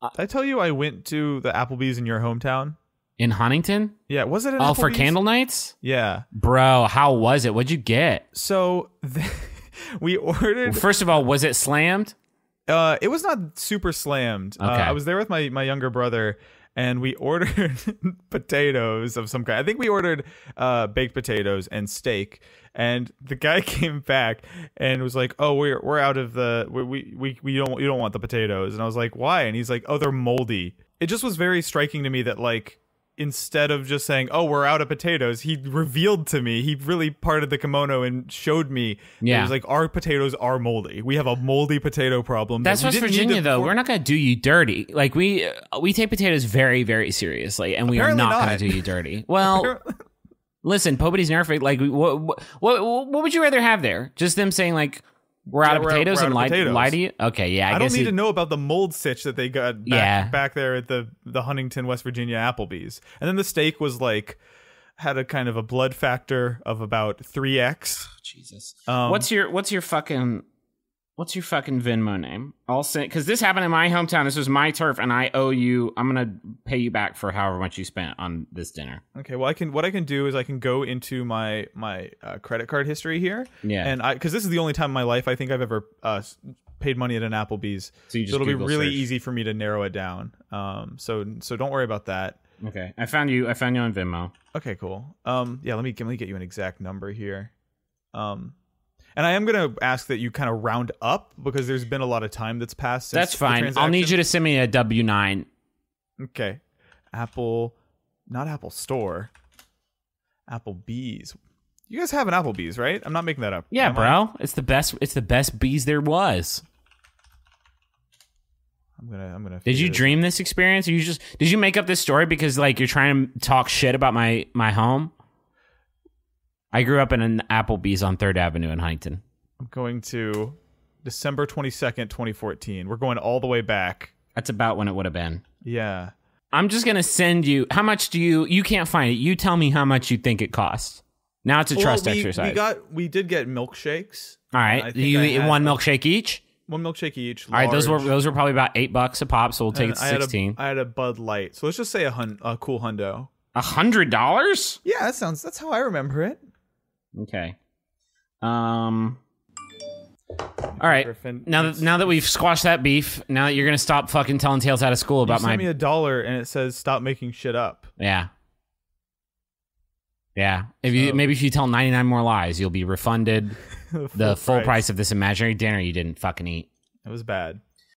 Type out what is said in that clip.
Uh, Did I tell you I went to the Applebee's in your hometown? In Huntington? Yeah, was it? oh, for candle nights? Yeah, bro, how was it? What'd you get? So, the, we ordered. first of all, was it slammed? Uh, it was not super slammed. Uh, okay. Uh, I was there with my my younger brother, and we ordered potatoes of some kind. I think we ordered uh, baked potatoes and steak. And the guy came back and was like, "Oh, we're we're out of the we we we don't you don't want the potatoes." And I was like, "Why?" And he's like, "Oh, they're moldy." It just was very striking to me that like instead of just saying, "Oh, we're out of potatoes," he revealed to me. He really parted the kimono and showed me. Yeah, he was like, "Our potatoes are moldy. We have a moldy potato problem." That's West Virginia, though. we're not gonna do you dirty. Like we uh, we take potatoes very very seriously, and we Apparently are not, not, gonna do you dirty. Well. Apparently- listen, nobody's nerfing. Like, what, what, what would you rather have there? Just them saying, like, we're out yeah, of we're potatoes out, and light, potatoes. lighty. Okay, yeah. I, I don't need it, to know about the mold sitch that they got back, yeah. back there at the the Huntington, West Virginia Applebee's, and then the steak was like had a kind of a blood factor of about three x. Oh, Jesus, um, what's your what's your fucking what's your fucking Venmo name? I'll send because this happened in my hometown. This was my turf, and I owe you. I'm gonna pay you back for however much you spent on this dinner. Okay. Well, I can. What I can do is I can go into my my uh, credit card history here. Yeah. And I because this is the only time in my life I think I've ever uh, paid money at an Applebee's. So, so it'll Google be really search. easy for me to narrow it down. Um. So so don't worry about that. Okay. I found you. I found you on Venmo. Okay. Cool. Um. Yeah. Let me let me get you an exact number here. Um. And I am going to ask that you kind of round up because there's been a lot of time that's passed. that's fine. I'll need you to send me a W nine. Okay, Apple, not Apple Store, Applebee's. You guys have an Applebee's, right? I'm not making that up. Yeah, bro, I? it's the best. It's the best bees there was. I'm gonna. I'm gonna. Did you dream this experience? Or you just did you make up this story because like you're trying to talk shit about my my home? I grew up in an Applebee's on Third Avenue in Huntington. I'm going to December 22nd, 2014. We're going all the way back. That's about when it would have been. Yeah. I'm just gonna send you. How much do you? You can't find it. You tell me how much you think it costs. Now it's a well, trust we, exercise. We got. We did get milkshakes. All right. You eat one milkshake each. One milkshake each. All right. large. Those were those were probably about eight bucks a pop. So we'll take and it to sixteen. Had a, I had a Bud Light. So let's just say a, hun, a cool hundo. A hundred dollars? Yeah, that sounds. That's how I remember it. Okay. Um. All right. Griffin. Now that now that we've squashed that beef, now that you're gonna stop fucking telling tales out of school about you sent my. me a dollar and it says stop making shit up. Yeah. Yeah. If you maybe if you tell 99 more lies, you'll be refunded the full price. of this imaginary dinner you didn't fucking eat. It was bad.